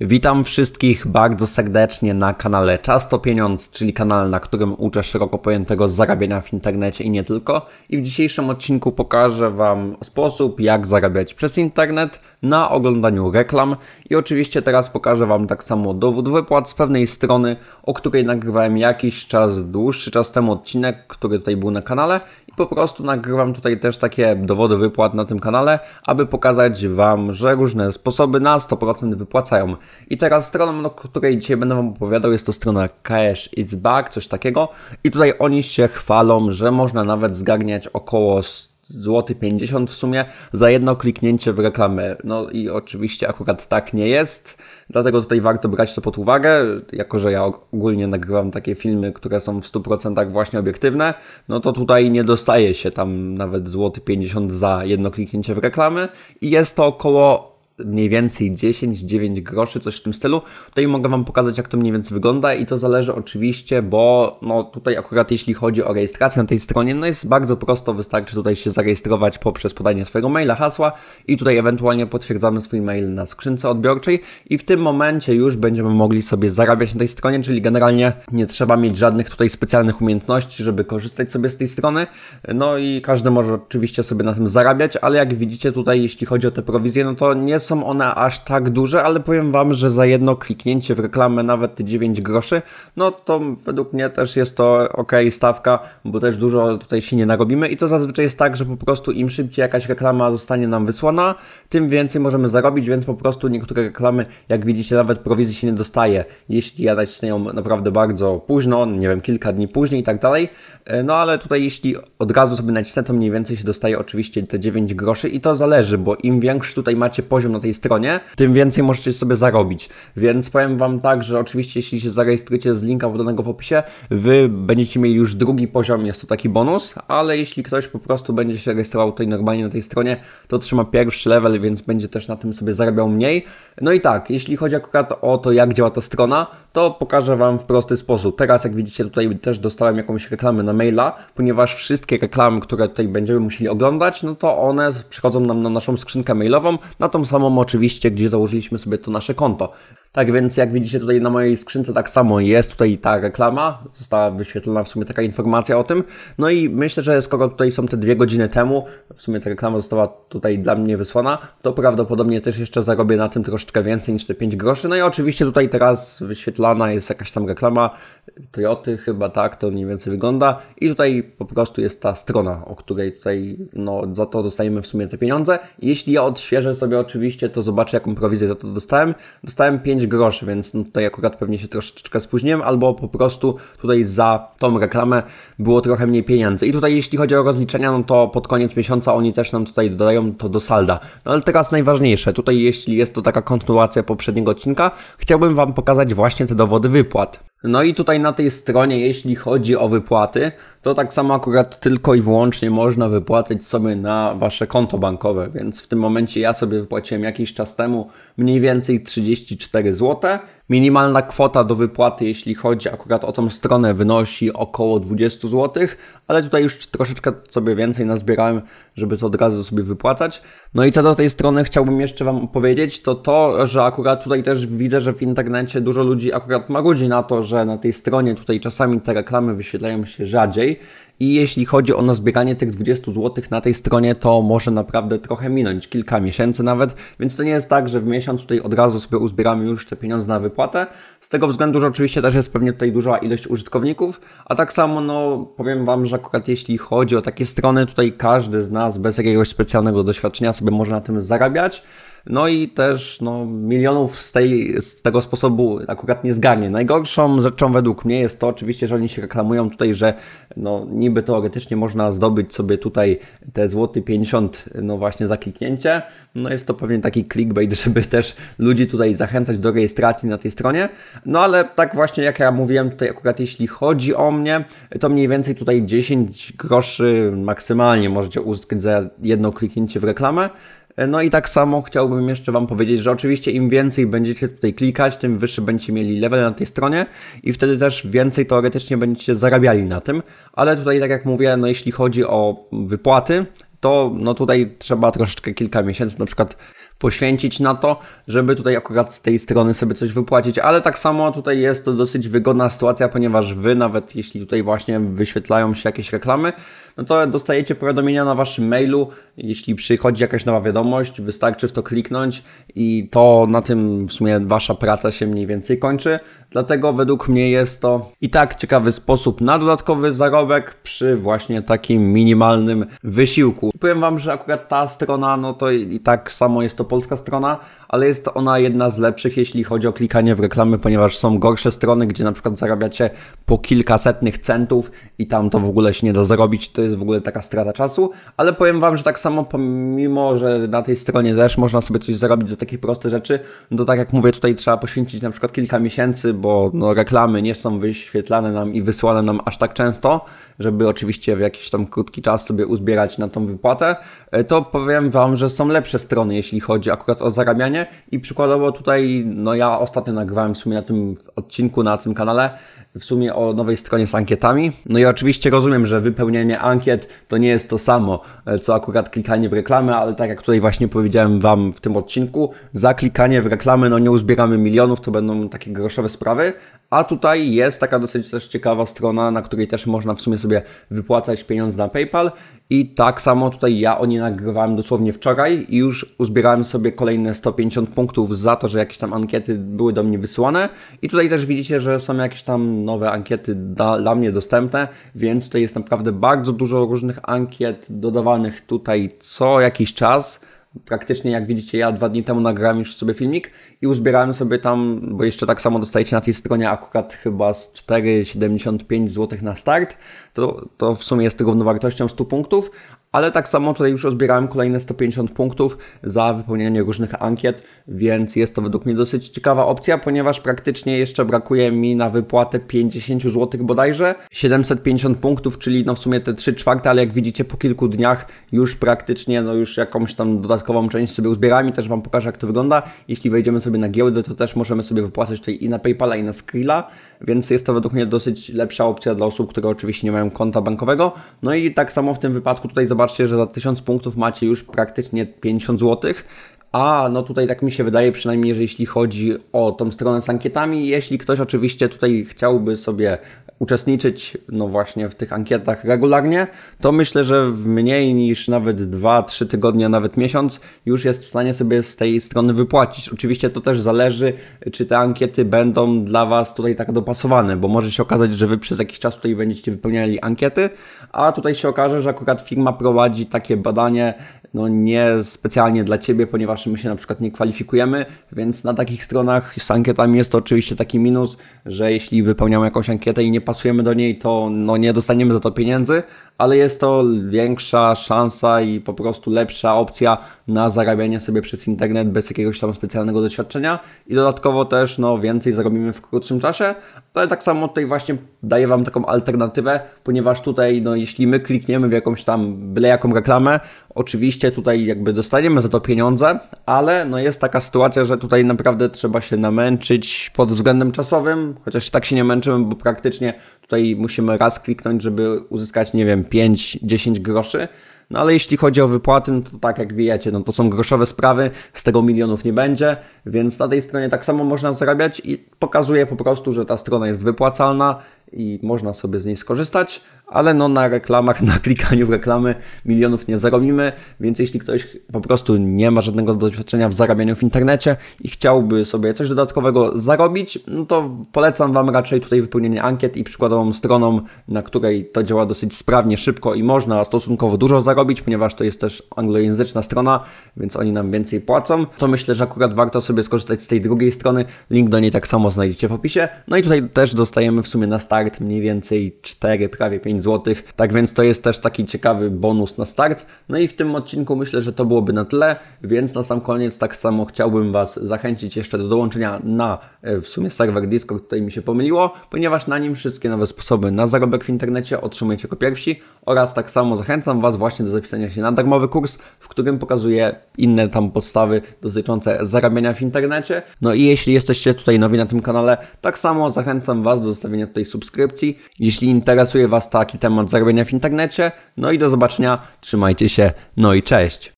Witam wszystkich bardzo serdecznie na kanale Czas to Pieniądz, czyli kanal, na którym uczę szeroko pojętego zarabiania w internecie i nie tylko. I w dzisiejszym odcinku pokażę Wam sposób, jak zarabiać przez internet na oglądaniu reklam. I oczywiście teraz pokażę Wam tak samo dowód wypłat z pewnej strony, o której nagrywałem jakiś czas, dłuższy czas temu odcinek, który tutaj był na kanale. I po prostu nagrywam tutaj też takie dowody wypłat na tym kanale, aby pokazać Wam, że różne sposoby na 100% wypłacają. I teraz strona, o której dzisiaj będę Wam opowiadał, jest to strona Cash It's Back, coś takiego. I tutaj oni się chwalą, że można nawet zgarniać około złoty 50 w sumie za jedno kliknięcie w reklamę. No i oczywiście akurat tak nie jest, dlatego tutaj warto brać to pod uwagę, jako że ja ogólnie nagrywam takie filmy, które są w 100% właśnie obiektywne, no to tutaj nie dostaje się tam nawet złoty 50 za jedno kliknięcie w reklamy i jest to około mniej więcej 10-9 groszy, coś w tym stylu. Tutaj mogę Wam pokazać, jak to mniej więcej wygląda i to zależy oczywiście, bo no tutaj akurat jeśli chodzi o rejestrację na tej stronie, no jest bardzo prosto, wystarczy tutaj się zarejestrować poprzez podanie swojego maila, hasła i tutaj ewentualnie potwierdzamy swój mail na skrzynce odbiorczej i w tym momencie już będziemy mogli sobie zarabiać na tej stronie, czyli generalnie nie trzeba mieć żadnych tutaj specjalnych umiejętności, żeby korzystać sobie z tej strony, no i każdy może oczywiście sobie na tym zarabiać, ale jak widzicie tutaj, jeśli chodzi o te prowizje, no to nie są one aż tak duże, ale powiem Wam, że za jedno kliknięcie w reklamę nawet 9 groszy, no to według mnie też jest to ok stawka, bo też dużo tutaj się nie narobimy i to zazwyczaj jest tak, że po prostu im szybciej jakaś reklama zostanie nam wysłana, tym więcej możemy zarobić, więc po prostu niektóre reklamy, jak widzicie, nawet prowizji się nie dostaje, jeśli ja nacisnę naprawdę bardzo późno, nie wiem, kilka dni później i tak dalej, e, no ale tutaj jeśli od razu sobie nacisnę, to mniej więcej się dostaje oczywiście te 9 groszy i to zależy, bo im większy tutaj macie poziom na tej stronie, tym więcej możecie sobie zarobić. Więc powiem Wam tak, że oczywiście jeśli się zarejestrujecie z linka podanego w opisie, Wy będziecie mieli już drugi poziom, jest to taki bonus, ale jeśli ktoś po prostu będzie się rejestrował tutaj normalnie na tej stronie, to trzyma pierwszy level, więc będzie też na tym sobie zarabiał mniej. No i tak, jeśli chodzi akurat o to, jak działa ta strona, to pokażę Wam w prosty sposób. Teraz, jak widzicie, tutaj też dostałem jakąś reklamę na maila, ponieważ wszystkie reklamy, które tutaj będziemy musieli oglądać, no to one przychodzą nam na naszą skrzynkę mailową, na tą samą oczywiście, gdzie założyliśmy sobie to nasze konto. Tak więc jak widzicie tutaj na mojej skrzynce tak samo jest tutaj ta reklama, została wyświetlona w sumie taka informacja o tym. No i myślę, że skoro tutaj są te dwie godziny temu, w sumie ta reklama została tutaj dla mnie wysłana, to prawdopodobnie też jeszcze zarobię na tym troszeczkę więcej niż te 5 groszy. No i oczywiście tutaj teraz wyświetlana jest jakaś tam reklama Toyoty chyba tak to mniej więcej wygląda i tutaj po prostu jest ta strona, o której tutaj no za to dostajemy w sumie te pieniądze. Jeśli ja odświeżę sobie oczywiście to zobaczę jaką prowizję za to dostałem. Dostałem 5 groszy, więc no tutaj akurat pewnie się troszeczkę spóźniłem, albo po prostu tutaj za tą reklamę było trochę mniej pieniędzy. I tutaj jeśli chodzi o rozliczenia, no to pod koniec miesiąca oni też nam tutaj dodają to do salda. No ale teraz najważniejsze, tutaj jeśli jest to taka kontynuacja poprzedniego odcinka, chciałbym Wam pokazać właśnie te dowody wypłat. No i tutaj na tej stronie, jeśli chodzi o wypłaty, to tak samo akurat tylko i wyłącznie można wypłacać sobie na wasze konto bankowe, więc w tym momencie ja sobie wypłaciłem jakiś czas temu mniej więcej 34 złote. Minimalna kwota do wypłaty, jeśli chodzi akurat o tą stronę, wynosi około 20 zł, ale tutaj już troszeczkę sobie więcej nazbierałem, żeby to od razu sobie wypłacać. No i co do tej strony chciałbym jeszcze Wam powiedzieć, to to, że akurat tutaj też widzę, że w internecie dużo ludzi akurat marudzi na to, że na tej stronie tutaj czasami te reklamy wyświetlają się rzadziej. I jeśli chodzi o nazbieranie tych 20 zł na tej stronie, to może naprawdę trochę minąć, kilka miesięcy nawet, więc to nie jest tak, że w miesiąc tutaj od razu sobie uzbieramy już te pieniądze na wypłatę, z tego względu, że oczywiście też jest pewnie tutaj duża ilość użytkowników, a tak samo no powiem Wam, że akurat jeśli chodzi o takie strony, tutaj każdy z nas bez jakiegoś specjalnego doświadczenia sobie może na tym zarabiać, no i też no, milionów z, tej, z tego sposobu akurat nie zgarnie. Najgorszą rzeczą według mnie jest to oczywiście, że oni się reklamują tutaj, że no, niby teoretycznie można zdobyć sobie tutaj te złoty 50 no właśnie za kliknięcie. No jest to pewnie taki clickbait, żeby też ludzi tutaj zachęcać do rejestracji na tej stronie. No ale tak właśnie jak ja mówiłem tutaj akurat jeśli chodzi o mnie, to mniej więcej tutaj 10 groszy maksymalnie możecie uzyskać za jedno kliknięcie w reklamę. No i tak samo chciałbym jeszcze Wam powiedzieć, że oczywiście im więcej będziecie tutaj klikać, tym wyższy będziecie mieli level na tej stronie i wtedy też więcej teoretycznie będziecie zarabiali na tym. Ale tutaj, tak jak mówię, no jeśli chodzi o wypłaty, to no tutaj trzeba troszeczkę kilka miesięcy na przykład poświęcić na to, żeby tutaj akurat z tej strony sobie coś wypłacić, ale tak samo tutaj jest to dosyć wygodna sytuacja, ponieważ Wy nawet jeśli tutaj właśnie wyświetlają się jakieś reklamy, no to dostajecie powiadomienia na waszym mailu. Jeśli przychodzi jakaś nowa wiadomość, wystarczy w to kliknąć i to na tym w sumie wasza praca się mniej więcej kończy. Dlatego według mnie jest to i tak ciekawy sposób na dodatkowy zarobek przy właśnie takim minimalnym wysiłku. Powiem Wam, że akurat ta strona, no to i tak samo jest to polska strona, ale jest ona jedna z lepszych, jeśli chodzi o klikanie w reklamy, ponieważ są gorsze strony, gdzie na przykład zarabiacie po kilkasetnych centów i tam to w ogóle się nie da zarobić, to jest w ogóle taka strata czasu, ale powiem Wam, że tak samo pomimo, że na tej stronie też można sobie coś zarobić za takie proste rzeczy, no to tak jak mówię, tutaj trzeba poświęcić na przykład kilka miesięcy, bo no, reklamy nie są wyświetlane nam i wysłane nam aż tak często, żeby oczywiście w jakiś tam krótki czas sobie uzbierać na tą wypłatę, e, to powiem Wam, że są lepsze strony, jeśli chodzi akurat o zarabianie i przykładowo tutaj, no ja ostatnio nagrywałem w sumie na tym odcinku, na tym kanale, w sumie o nowej stronie z ankietami. No i oczywiście rozumiem, że wypełnienie ankiet to nie jest to samo, e, co akurat klikanie w reklamę, ale tak jak tutaj właśnie powiedziałem Wam w tym odcinku, za klikanie w reklamę no nie uzbieramy milionów, to będą takie groszowe sprawy, a tutaj jest taka dosyć też ciekawa strona, na której też można w sumie sobie wypłacać pieniądze na PayPal i tak samo tutaj ja o niej nagrywałem dosłownie wczoraj i już uzbierałem sobie kolejne 150 punktów za to, że jakieś tam ankiety były do mnie wysłane. I tutaj też widzicie, że są jakieś tam nowe ankiety dla mnie dostępne, więc tutaj jest naprawdę bardzo dużo różnych ankiet dodawanych tutaj co jakiś czas praktycznie jak widzicie, ja dwa dni temu nagrałem już sobie filmik i uzbierałem sobie tam, bo jeszcze tak samo dostajecie na tej stronie akurat chyba z 4,75 zł na start, to, to w sumie jest równowartością 100 punktów, ale tak samo tutaj już rozbierałem kolejne 150 punktów za wypełnienie różnych ankiet, więc jest to według mnie dosyć ciekawa opcja, ponieważ praktycznie jeszcze brakuje mi na wypłatę 50 zł bodajże, 750 punktów, czyli no w sumie te 3 czwarte, ale jak widzicie po kilku dniach już praktycznie no już jakąś tam dodatkową część sobie uzbieram i też Wam pokażę jak to wygląda. Jeśli wejdziemy sobie na giełdę, to też możemy sobie wypłacać tutaj i na Paypala i na Skrilla więc jest to według mnie dosyć lepsza opcja dla osób, które oczywiście nie mają konta bankowego. No i tak samo w tym wypadku tutaj zobaczcie, że za 1000 punktów macie już praktycznie 50 zł. A, no tutaj tak mi się wydaje, przynajmniej że jeśli chodzi o tą stronę z ankietami, jeśli ktoś oczywiście tutaj chciałby sobie uczestniczyć, no właśnie, w tych ankietach regularnie, to myślę, że w mniej niż nawet 2-3 tygodnie, nawet miesiąc, już jest w stanie sobie z tej strony wypłacić. Oczywiście to też zależy, czy te ankiety będą dla Was tutaj tak dopasowane, bo może się okazać, że Wy przez jakiś czas tutaj będziecie wypełniali ankiety, a tutaj się okaże, że akurat firma prowadzi takie badanie no nie specjalnie dla Ciebie, ponieważ my się na przykład nie kwalifikujemy, więc na takich stronach z ankietami jest to oczywiście taki minus, że jeśli wypełniamy jakąś ankietę i nie pasujemy do niej, to no nie dostaniemy za to pieniędzy, ale jest to większa szansa i po prostu lepsza opcja na zarabianie sobie przez internet bez jakiegoś tam specjalnego doświadczenia i dodatkowo też no, więcej zarobimy w krótszym czasie, ale tak samo tutaj właśnie daję Wam taką alternatywę, ponieważ tutaj no, jeśli my klikniemy w jakąś tam byle jaką reklamę, oczywiście tutaj jakby dostaniemy za to pieniądze, ale no, jest taka sytuacja, że tutaj naprawdę trzeba się namęczyć pod względem czasowym, chociaż tak się nie męczymy, bo praktycznie Tutaj musimy raz kliknąć, żeby uzyskać, nie wiem, 5-10 groszy. No ale jeśli chodzi o wypłaty, no to tak jak wiecie, no to są groszowe sprawy, z tego milionów nie będzie, więc na tej stronie tak samo można zarabiać i pokazuje po prostu, że ta strona jest wypłacalna i można sobie z niej skorzystać ale no na reklamach, na klikaniu w reklamy milionów nie zarobimy, więc jeśli ktoś po prostu nie ma żadnego doświadczenia w zarabianiu w internecie i chciałby sobie coś dodatkowego zarobić, no to polecam Wam raczej tutaj wypełnienie ankiet i przykładową stroną, na której to działa dosyć sprawnie, szybko i można stosunkowo dużo zarobić, ponieważ to jest też anglojęzyczna strona, więc oni nam więcej płacą. To myślę, że akurat warto sobie skorzystać z tej drugiej strony. Link do niej tak samo znajdziecie w opisie. No i tutaj też dostajemy w sumie na start mniej więcej 4, prawie 5 5 zł. Tak więc to jest też taki ciekawy bonus na start. No i w tym odcinku myślę, że to byłoby na tyle, więc na sam koniec tak samo chciałbym Was zachęcić jeszcze do dołączenia na e, w sumie serwer Discord, tutaj mi się pomyliło, ponieważ na nim wszystkie nowe sposoby na zarobek w internecie otrzymujecie jako pierwsi oraz tak samo zachęcam Was właśnie do zapisania się na darmowy kurs, w którym pokazuję inne tam podstawy dotyczące zarabiania w internecie. No i jeśli jesteście tutaj nowi na tym kanale, tak samo zachęcam Was do zostawienia tutaj subskrypcji. Jeśli interesuje Was ta taki temat zarobienia w internecie. No i do zobaczenia, trzymajcie się, no i cześć.